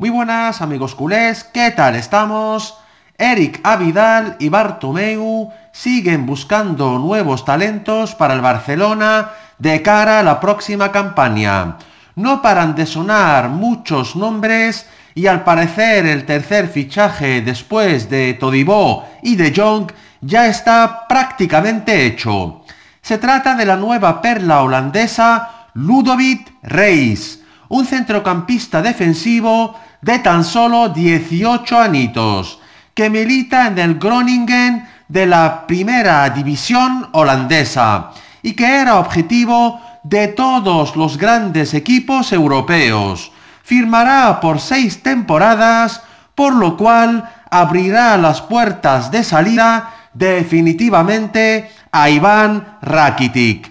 Muy buenas amigos culés, ¿qué tal estamos? Eric Avidal y Bartomeu siguen buscando nuevos talentos para el Barcelona de cara a la próxima campaña. No paran de sonar muchos nombres y al parecer el tercer fichaje después de Todibó y de Jong ya está prácticamente hecho. Se trata de la nueva perla holandesa Ludovic Reis un centrocampista defensivo de tan solo 18 anitos, que milita en el Groningen de la primera división holandesa y que era objetivo de todos los grandes equipos europeos. Firmará por seis temporadas, por lo cual abrirá las puertas de salida definitivamente a Iván Rakitic